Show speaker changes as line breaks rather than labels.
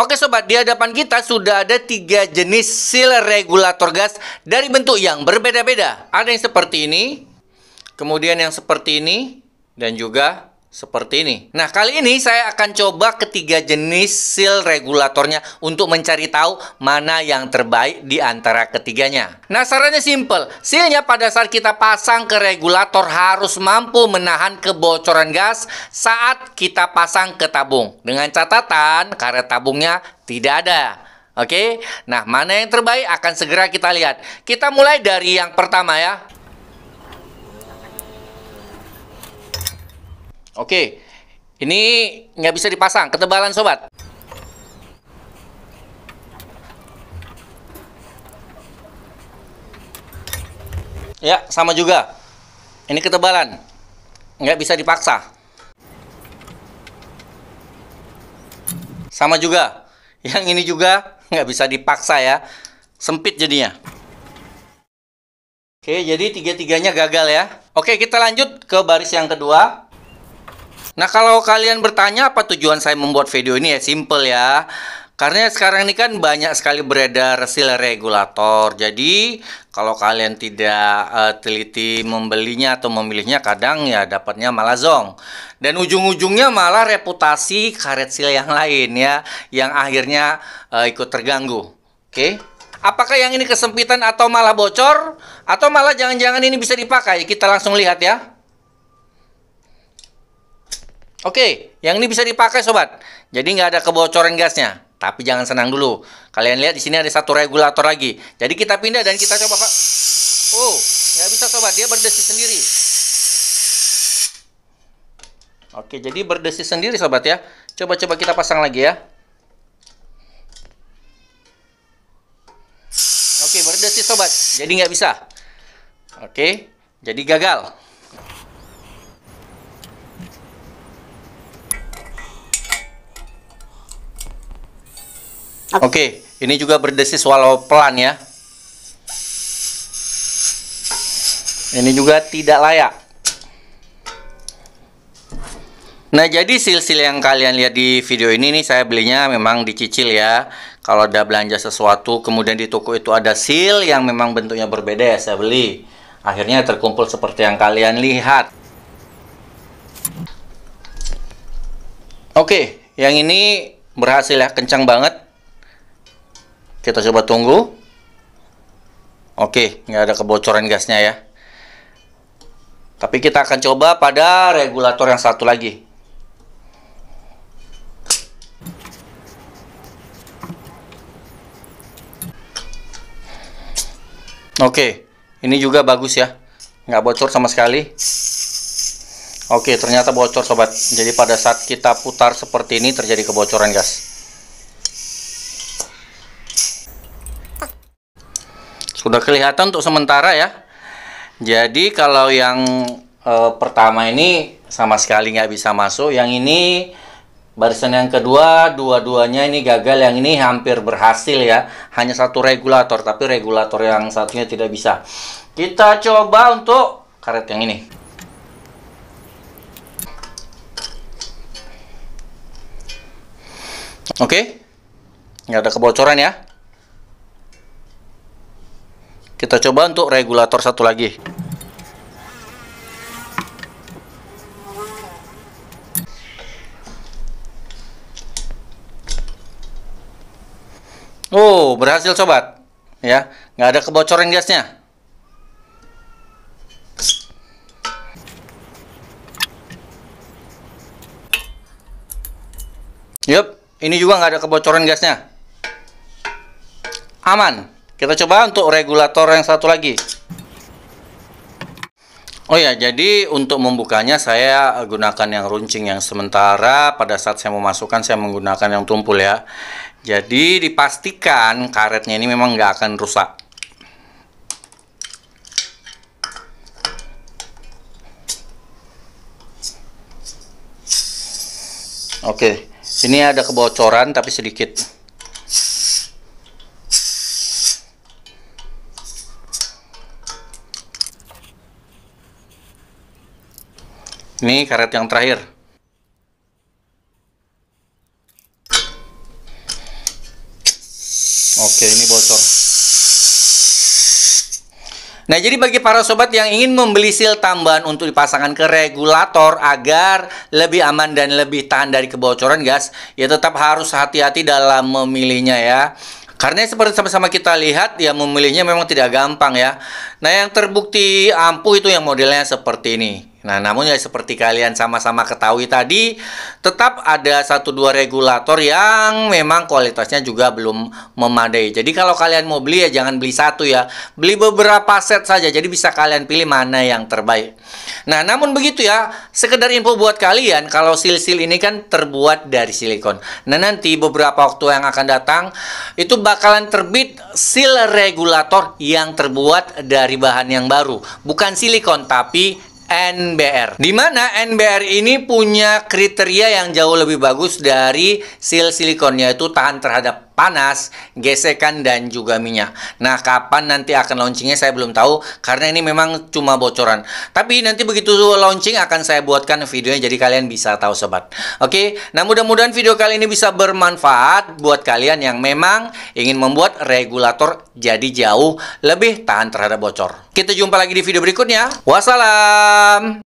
Oke sobat, di hadapan kita sudah ada tiga jenis seal regulator gas dari bentuk yang berbeda-beda. Ada yang seperti ini, kemudian yang seperti ini, dan juga seperti ini. Nah, kali ini saya akan coba ketiga jenis seal regulatornya untuk mencari tahu mana yang terbaik di antara ketiganya. Nah, sarannya simple. Sealnya pada saat kita pasang ke regulator harus mampu menahan kebocoran gas saat kita pasang ke tabung. Dengan catatan karet tabungnya tidak ada. Oke, nah mana yang terbaik akan segera kita lihat. Kita mulai dari yang pertama ya. Oke, ini nggak bisa dipasang. Ketebalan sobat. Ya, sama juga. Ini ketebalan. Nggak bisa dipaksa. Sama juga. Yang ini juga nggak bisa dipaksa ya. Sempit jadinya. Oke, jadi tiga-tiganya gagal ya. Oke, kita lanjut ke baris yang kedua. Nah kalau kalian bertanya apa tujuan saya membuat video ini ya simple ya karena sekarang ini kan banyak sekali beredar hasil regulator. Jadi, kalau kalian tidak uh, teliti membelinya atau memilihnya kadang ya dapatnya malah zong. Dan ujung-ujungnya malah reputasi karet sil yang lain ya yang akhirnya uh, ikut terganggu. Oke? Okay? Apakah yang ini kesempitan atau malah bocor atau malah jangan-jangan ini bisa dipakai? Kita langsung lihat ya. Oke, yang ini bisa dipakai sobat. Jadi nggak ada kebocoran gasnya. Tapi jangan senang dulu. Kalian lihat di sini ada satu regulator lagi. Jadi kita pindah dan kita coba pak. Oh, nggak bisa sobat, dia berdesis sendiri. Oke, jadi berdesis sendiri sobat ya. Coba-coba kita pasang lagi ya. Oke, berdesis sobat. Jadi nggak bisa. Oke, jadi gagal. Oke, okay, ini juga berdesis walau pelan ya. Ini juga tidak layak. Nah, jadi silsil yang kalian lihat di video ini nih saya belinya memang dicicil ya. Kalau ada belanja sesuatu kemudian di toko itu ada sil yang memang bentuknya berbeda ya saya beli. Akhirnya terkumpul seperti yang kalian lihat. Oke, yang ini berhasil ya kencang banget kita coba tunggu. Oke, nggak ada kebocoran gasnya ya. Tapi kita akan coba pada regulator yang satu lagi. Oke, ini juga bagus ya. Nggak bocor sama sekali. Oke, ternyata bocor sobat. Jadi pada saat kita putar seperti ini terjadi kebocoran gas. Sudah kelihatan untuk sementara ya. Jadi kalau yang e, pertama ini sama sekali nggak bisa masuk, yang ini barisan yang kedua dua-duanya ini gagal, yang ini hampir berhasil ya. Hanya satu regulator, tapi regulator yang satunya tidak bisa. Kita coba untuk karet yang ini. Oke, okay. nggak ada kebocoran ya. Kita coba untuk regulator satu lagi. Oh, berhasil sobat. Ya, nggak ada kebocoran gasnya. Yup, ini juga nggak ada kebocoran gasnya. Aman. Kita coba untuk regulator yang satu lagi. Oh ya, jadi untuk membukanya saya gunakan yang runcing yang sementara pada saat saya memasukkan saya menggunakan yang tumpul ya. Jadi dipastikan karetnya ini memang nggak akan rusak. Oke, ini ada kebocoran tapi sedikit. Ini karet yang terakhir. Oke, ini bocor. Nah, jadi bagi para sobat yang ingin membeli seal tambahan untuk dipasangkan ke regulator agar lebih aman dan lebih tahan dari kebocoran gas, ya tetap harus hati-hati dalam memilihnya ya. Karena seperti sama-sama kita lihat, ya memilihnya memang tidak gampang ya. Nah, yang terbukti ampuh itu yang modelnya seperti ini. Nah, namun ya seperti kalian sama-sama ketahui tadi, tetap ada satu dua regulator yang memang kualitasnya juga belum memadai. Jadi kalau kalian mau beli ya jangan beli satu ya, beli beberapa set saja. Jadi bisa kalian pilih mana yang terbaik. Nah, namun begitu ya, sekedar info buat kalian kalau silsil ini kan terbuat dari silikon. Nah, nanti beberapa waktu yang akan datang itu bakalan terbit sil regulator yang terbuat dari bahan yang baru, bukan silikon tapi NBR. Di mana NBR ini punya kriteria yang jauh lebih bagus dari sil silikonnya itu tahan terhadap panas, gesekan, dan juga minyak. Nah, kapan nanti akan launchingnya saya belum tahu karena ini memang cuma bocoran. Tapi nanti begitu launching akan saya buatkan videonya jadi kalian bisa tahu sobat. Oke, nah mudah-mudahan video kali ini bisa bermanfaat buat kalian yang memang ingin membuat regulator jadi jauh lebih tahan terhadap bocor. Kita jumpa lagi di video berikutnya. Wassalam.